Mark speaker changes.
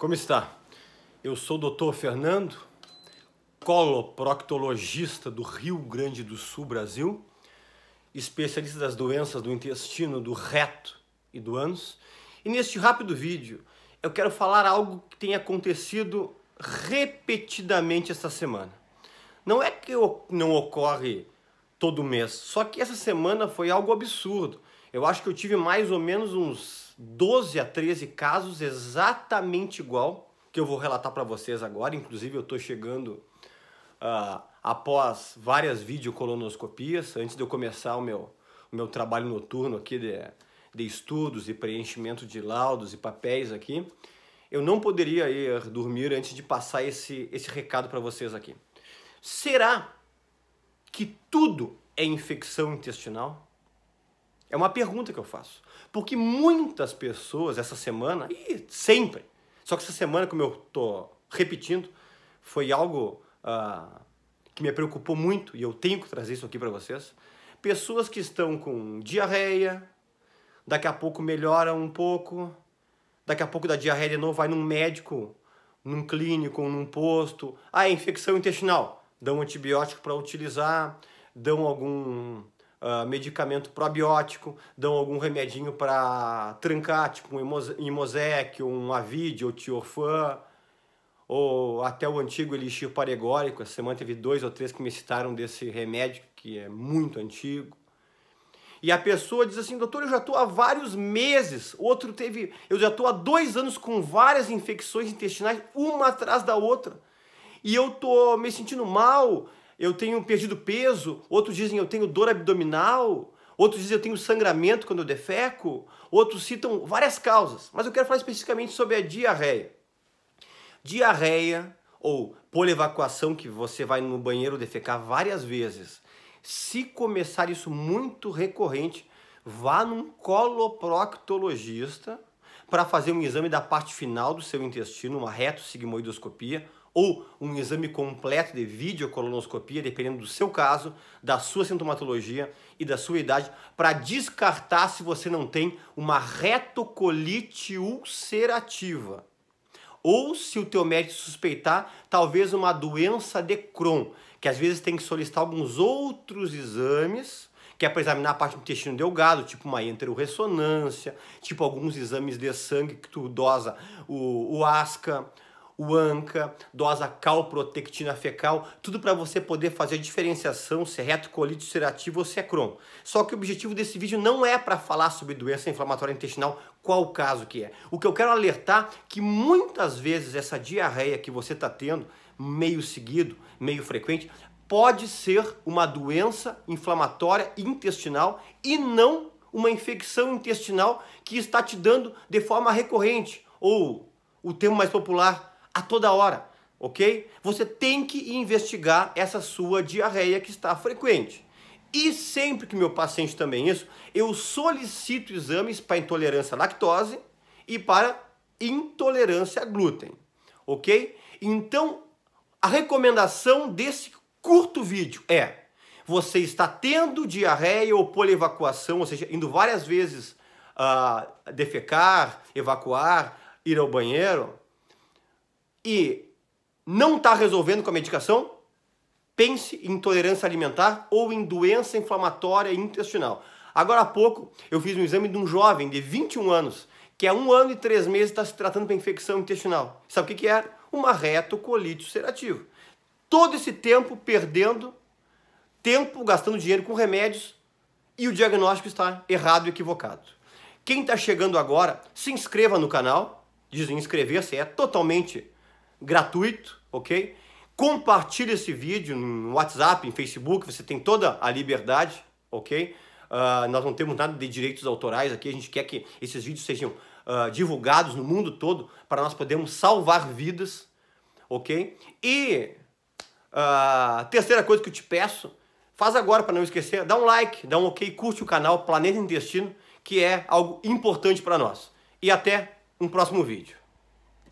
Speaker 1: Como está? Eu sou o Dr. Fernando, coloproctologista do Rio Grande do Sul, Brasil, especialista das doenças do intestino, do reto e do ânus. E neste rápido vídeo, eu quero falar algo que tem acontecido repetidamente esta semana. Não é que não ocorre todo mês, só que essa semana foi algo absurdo. Eu acho que eu tive mais ou menos uns 12 a 13 casos exatamente igual que eu vou relatar para vocês agora. Inclusive, eu estou chegando uh, após várias videocolonoscopias, antes de eu começar o meu, o meu trabalho noturno aqui de, de estudos e preenchimento de laudos e papéis aqui. Eu não poderia ir dormir antes de passar esse, esse recado para vocês aqui. Será que tudo é infecção intestinal? É uma pergunta que eu faço. Porque muitas pessoas essa semana, e sempre, só que essa semana, como eu estou repetindo, foi algo uh, que me preocupou muito e eu tenho que trazer isso aqui para vocês. Pessoas que estão com diarreia, daqui a pouco melhoram um pouco, daqui a pouco da diarreia de novo vai num médico, num clínico, num posto. Ah, é infecção intestinal. Dão um antibiótico para utilizar, dão algum uh, medicamento probiótico, dão algum remedinho para trancar, tipo um Imosec, um avid, ou Tiorfan, ou até o antigo elixir paregórico. Essa semana teve dois ou três que me citaram desse remédio, que é muito antigo. E a pessoa diz assim, doutor, eu já estou há vários meses. Outro teve, eu já estou há dois anos com várias infecções intestinais, uma atrás da outra. E eu tô me sentindo mal, eu tenho perdido peso, outros dizem eu tenho dor abdominal, outros dizem eu tenho sangramento quando eu defeco, outros citam várias causas, mas eu quero falar especificamente sobre a diarreia. Diarreia ou evacuação que você vai no banheiro defecar várias vezes. Se começar isso muito recorrente, vá num coloproctologista para fazer um exame da parte final do seu intestino, uma retossigmoidoscopia, ou um exame completo de videocolonoscopia, dependendo do seu caso, da sua sintomatologia e da sua idade, para descartar se você não tem uma retocolite ulcerativa. Ou se o teu médico suspeitar, talvez uma doença de Crohn, que às vezes tem que solicitar alguns outros exames, que é para examinar a parte do intestino delgado, tipo uma enteroressonância, tipo alguns exames de sangue que tu dosa o, o ASCA, o ANCA, dose calprotectina fecal, tudo para você poder fazer a diferenciação se é retocolite ulcerativo é ou se é Crohn. Só que o objetivo desse vídeo não é para falar sobre doença inflamatória intestinal, qual o caso que é. O que eu quero alertar que muitas vezes essa diarreia que você está tendo, meio seguido, meio frequente, pode ser uma doença inflamatória intestinal e não uma infecção intestinal que está te dando de forma recorrente ou o termo mais popular a toda hora, ok? Você tem que investigar essa sua diarreia que está frequente. E sempre que meu paciente também isso, eu solicito exames para intolerância à lactose e para intolerância a glúten, ok? Então, a recomendação desse curto vídeo é você está tendo diarreia ou polievacuação, ou seja, indo várias vezes uh, defecar, evacuar, ir ao banheiro, e não está resolvendo com a medicação, pense em intolerância alimentar ou em doença inflamatória intestinal. Agora há pouco eu fiz um exame de um jovem de 21 anos, que há um ano e três meses está se tratando para infecção intestinal. Sabe o que, que é? Uma retocolite ulcerativa. Todo esse tempo perdendo tempo, gastando dinheiro com remédios e o diagnóstico está errado e equivocado. Quem está chegando agora, se inscreva no canal. inscrever se é totalmente gratuito, ok? Compartilhe esse vídeo no WhatsApp, em Facebook, você tem toda a liberdade, ok? Uh, nós não temos nada de direitos autorais aqui, a gente quer que esses vídeos sejam uh, divulgados no mundo todo para nós podermos salvar vidas, ok? E a uh, terceira coisa que eu te peço, faz agora para não esquecer, dá um like, dá um ok, curte o canal Planeta Intestino, que é algo importante para nós. E até um próximo vídeo.